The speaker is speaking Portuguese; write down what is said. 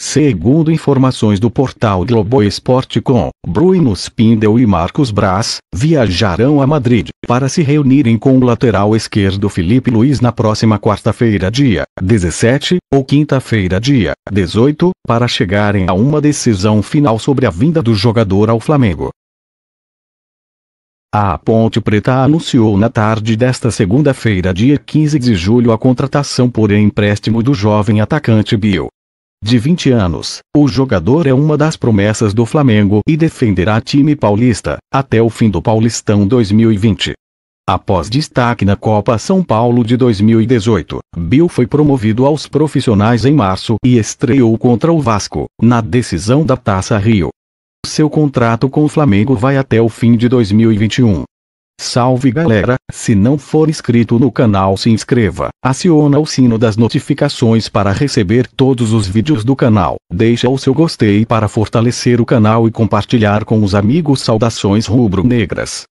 Segundo informações do portal Globoesporte.com, Bruno Spindel e Marcos Braz viajarão a Madrid para se reunirem com o lateral esquerdo Felipe Luiz na próxima quarta-feira, dia 17, ou quinta-feira, dia 18, para chegarem a uma decisão final sobre a vinda do jogador ao Flamengo. A Ponte Preta anunciou na tarde desta segunda-feira, dia 15 de julho, a contratação por empréstimo do jovem atacante Bill de 20 anos. O jogador é uma das promessas do Flamengo e defenderá time paulista, até o fim do Paulistão 2020. Após destaque na Copa São Paulo de 2018, Bill foi promovido aos profissionais em março e estreou contra o Vasco, na decisão da Taça Rio. Seu contrato com o Flamengo vai até o fim de 2021. Salve galera, se não for inscrito no canal se inscreva, aciona o sino das notificações para receber todos os vídeos do canal, deixa o seu gostei para fortalecer o canal e compartilhar com os amigos saudações rubro-negras.